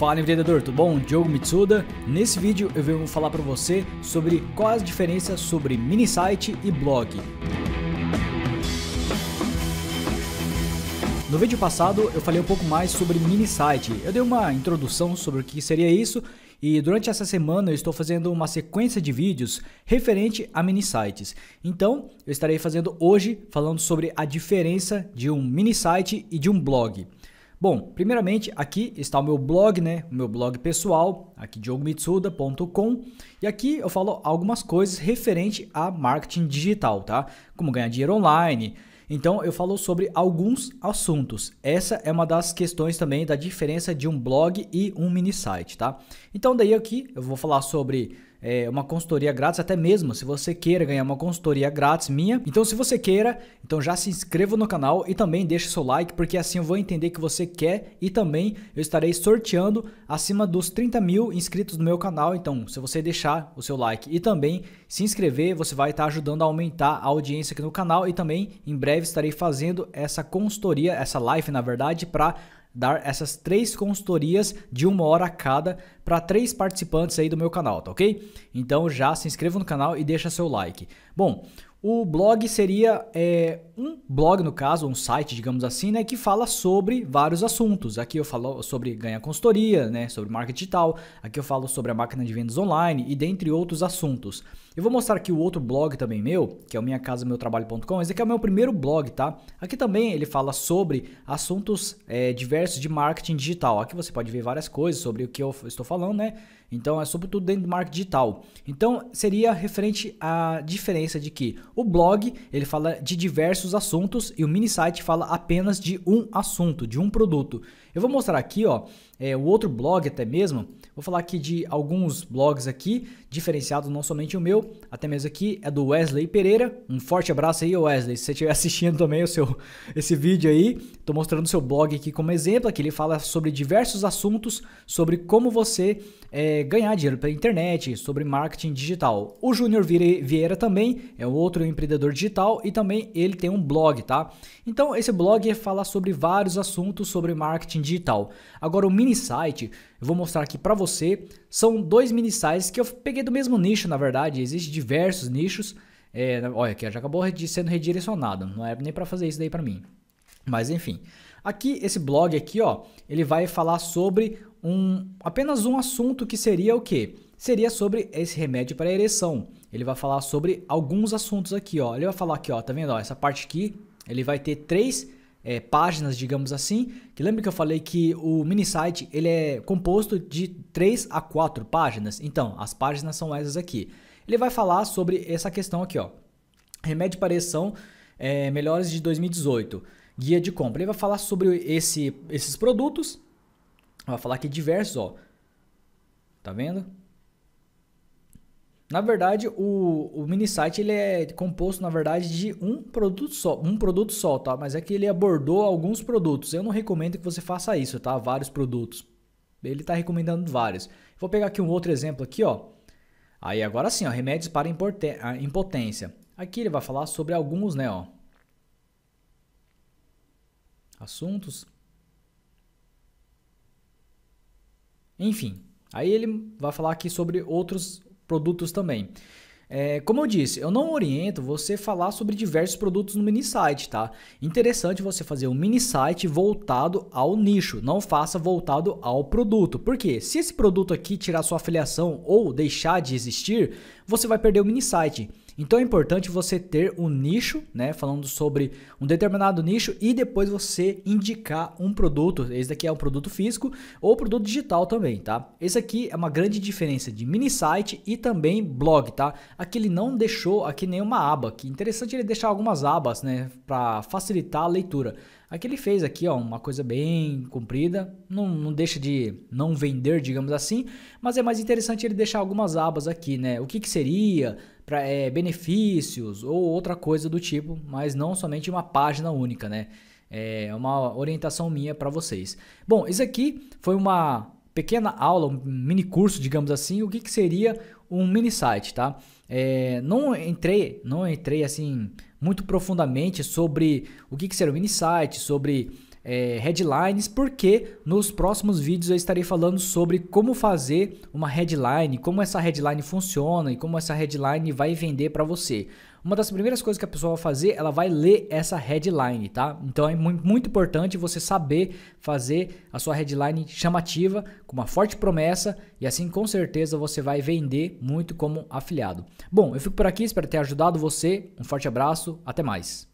Fala empreendedor, tudo bom? Diogo Mitsuda. Nesse vídeo eu venho falar para você sobre quais as diferenças sobre mini site e blog. No vídeo passado eu falei um pouco mais sobre mini site. Eu dei uma introdução sobre o que seria isso e durante essa semana eu estou fazendo uma sequência de vídeos referente a mini sites. Então, eu estarei fazendo hoje falando sobre a diferença de um mini site e de um blog. Bom, primeiramente aqui está o meu blog, né? O meu blog pessoal, aqui diogomitsuda.com, e aqui eu falo algumas coisas referente a marketing digital, tá? Como ganhar dinheiro online, então eu falo sobre alguns assuntos. Essa é uma das questões também da diferença de um blog e um mini site, tá? Então daí aqui eu vou falar sobre é, uma consultoria grátis, até mesmo se você queira ganhar uma consultoria grátis minha. Então, se você queira, então já se inscreva no canal e também deixe seu like, porque assim eu vou entender que você quer e também eu estarei sorteando acima dos 30 mil inscritos no meu canal. Então, se você deixar o seu like e também se inscrever, você vai estar ajudando a aumentar a audiência aqui no canal e também em breve estarei fazendo essa consultoria, essa live na verdade, para dar essas três consultorias de uma hora cada para três participantes aí do meu canal, tá ok? Então já se inscreva no canal e deixa seu like. Bom, o blog seria é, um blog, no caso, um site, digamos assim, né, que fala sobre vários assuntos. Aqui eu falo sobre ganhar consultoria, né, sobre marketing digital. Aqui eu falo sobre a máquina de vendas online e dentre outros assuntos. Eu vou mostrar aqui o outro blog também meu, que é o minhacasameutrabalho.com. Esse aqui é o meu primeiro blog, tá? Aqui também ele fala sobre assuntos é, diversos de marketing digital. Aqui você pode ver várias coisas sobre o que eu estou falando, né? Então é sobretudo dentro do marketing digital. Então seria referente à diferença de que o blog, ele fala de diversos assuntos e o mini site fala apenas de um assunto, de um produto. Eu vou mostrar aqui, ó, é, o outro blog até mesmo. Vou falar aqui de alguns blogs aqui, diferenciados não somente o meu, até mesmo aqui é do Wesley Pereira. Um forte abraço aí, Wesley. Se você estiver assistindo também o seu esse vídeo aí, estou mostrando o seu blog aqui como exemplo, aqui ele fala sobre diversos assuntos, sobre como você é, ganhar dinheiro pela internet, sobre marketing digital. O Júnior Vieira também é outro empreendedor digital e também ele tem um blog, tá? Então esse blog fala sobre vários assuntos sobre marketing digital. Agora o mini site, eu vou mostrar aqui para você, são dois mini sites que eu peguei do mesmo nicho, na verdade, existem diversos nichos. É, olha aqui, já acabou sendo redirecionado, não é nem para fazer isso daí para mim. Mas enfim, aqui esse blog aqui, ó, ele vai falar sobre um apenas um assunto que seria o que? Seria sobre esse remédio para ereção ele vai falar sobre alguns assuntos aqui, ó. Ele vai falar aqui, ó, tá vendo? Ó, essa parte aqui, ele vai ter três é, páginas, digamos assim. Que lembra que eu falei que o mini site ele é composto de três a quatro páginas? Então, as páginas são essas aqui. Ele vai falar sobre essa questão aqui, ó. Remédio para ereção é, melhores de 2018. Guia de compra. Ele vai falar sobre esse, esses produtos. Vai falar aqui diversos, ó. Tá vendo? Na verdade, o, o mini site ele é composto, na verdade, de um produto só, um produto só, tá? Mas é que ele abordou alguns produtos. Eu não recomendo que você faça isso, tá? Vários produtos. Ele está recomendando vários. Vou pegar aqui um outro exemplo aqui, ó. Aí agora sim, ó, remédios para ah, impotência. Aqui ele vai falar sobre alguns, né, ó. Assuntos. Enfim, aí ele vai falar aqui sobre outros produtos também. É, como eu disse, eu não oriento você falar sobre diversos produtos no mini site, tá? Interessante você fazer um mini site voltado ao nicho, não faça voltado ao produto. Porque se esse produto aqui tirar sua afiliação ou deixar de existir, você vai perder o mini site. Então é importante você ter um nicho, né, falando sobre um determinado nicho e depois você indicar um produto. Esse daqui é um produto físico ou produto digital também, tá? Esse aqui é uma grande diferença de mini site e também blog, tá? Aqui ele não deixou aqui nenhuma aba, que interessante ele deixar algumas abas, né, para facilitar a leitura. Aqui ele fez aqui, ó, uma coisa bem comprida, não, não deixa de não vender, digamos assim, mas é mais interessante ele deixar algumas abas aqui, né? O que que seria, pra, é, benefícios ou outra coisa do tipo, mas não somente uma página única, né? É uma orientação minha para vocês. Bom, isso aqui foi uma pequena aula, um mini curso, digamos assim, o que, que seria um mini site, tá? É, não entrei, não entrei assim muito profundamente sobre o que, que seria um mini site, sobre é, headlines, porque nos próximos vídeos eu estarei falando sobre como fazer uma headline, como essa headline funciona e como essa headline vai vender para você. Uma das primeiras coisas que a pessoa vai fazer, ela vai ler essa headline, tá? Então é muito importante você saber fazer a sua headline chamativa, com uma forte promessa, e assim com certeza você vai vender muito como afiliado. Bom, eu fico por aqui, espero ter ajudado você. Um forte abraço, até mais.